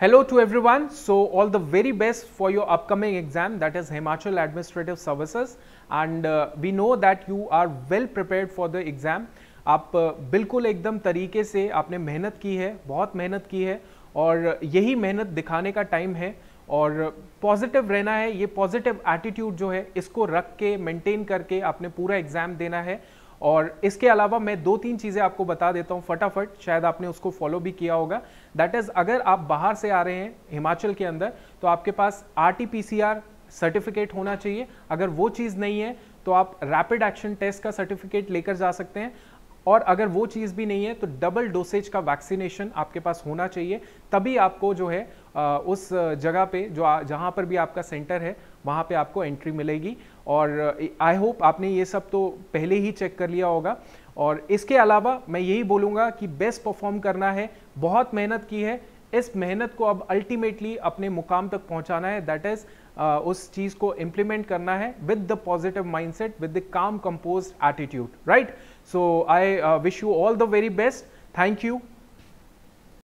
Hello to everyone. So all the very best for your upcoming exam that is Himachal Administrative Services and uh, we know that you are well prepared for the exam. आप बिल्कुल एकदम तरीके से आपने मेहनत की है बहुत मेहनत की है और यही मेहनत दिखाने का टाइम है और पॉजिटिव रहना है ये पॉजिटिव एटीट्यूड जो है इसको रख के मेंटेन करके आपने पूरा एग्ज़ाम देना है और इसके अलावा मैं दो तीन चीज़ें आपको बता देता हूँ फटाफट शायद आपने उसको फॉलो भी किया होगा दैट इज़ अगर आप बाहर से आ रहे हैं हिमाचल के अंदर तो आपके पास आर सर्टिफिकेट होना चाहिए अगर वो चीज़ नहीं है तो आप रैपिड एक्शन टेस्ट का सर्टिफिकेट लेकर जा सकते हैं और अगर वो चीज़ भी नहीं है तो डबल डोसेज का वैक्सीनेशन आपके पास होना चाहिए तभी आपको जो है उस जगह पे जो जहाँ पर भी आपका सेंटर है वहाँ पे आपको एंट्री मिलेगी और आई होप आपने ये सब तो पहले ही चेक कर लिया होगा और इसके अलावा मैं यही बोलूँगा कि बेस्ट परफॉर्म करना है बहुत मेहनत की है इस मेहनत को अब अल्टीमेटली अपने मुकाम तक पहुंचाना है दैट इज uh, उस चीज को इंप्लीमेंट करना है with the positive mindset with the calm compose attitude right so I wish you all the very best thank you